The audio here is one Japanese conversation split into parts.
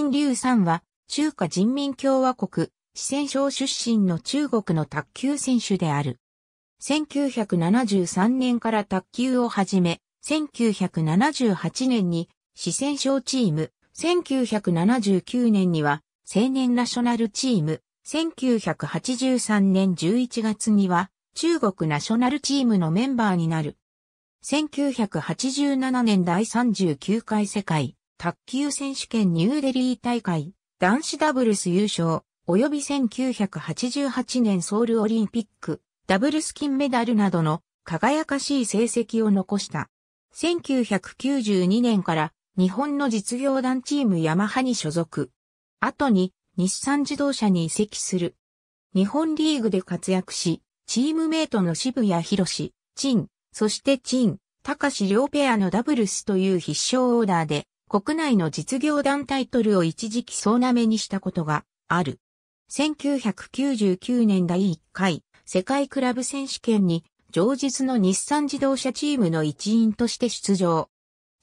陳さんは、中華人民共和国、四川省出身の中国の卓球選手である。1973年から卓球を始め、1978年に四川省チーム、1979年には青年ナショナルチーム、1983年11月には中国ナショナルチームのメンバーになる。1987年第39回世界卓球選手権ニューデリー大会、男子ダブルス優勝、及び1988年ソウルオリンピック、ダブルス金メダルなどの輝かしい成績を残した。1992年から日本の実業団チームヤマハに所属。後に日産自動車に移籍する。日本リーグで活躍し、チームメイトの渋谷博士、陳、そして陳、高志両ペアのダブルスという必勝オーダーで国内の実業団タイトルを一時期総なめにしたことがある。1999年第1回世界クラブ選手権に上日の日産自動車チームの一員として出場。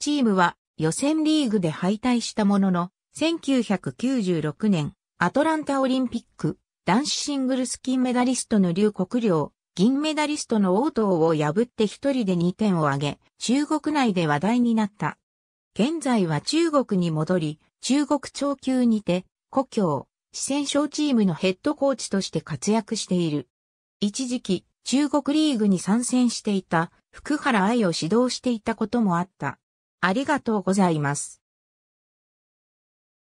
チームは予選リーグで敗退したものの、1996年アトランタオリンピック男子シングルス金メダリストの劉国良、銀メダリストの王道を破って一人で2点を挙げ、中国内で話題になった。現在は中国に戻り、中国超級にて、故郷、四川省チームのヘッドコーチとして活躍している。一時期、中国リーグに参戦していた、福原愛を指導していたこともあった。ありがとうございます。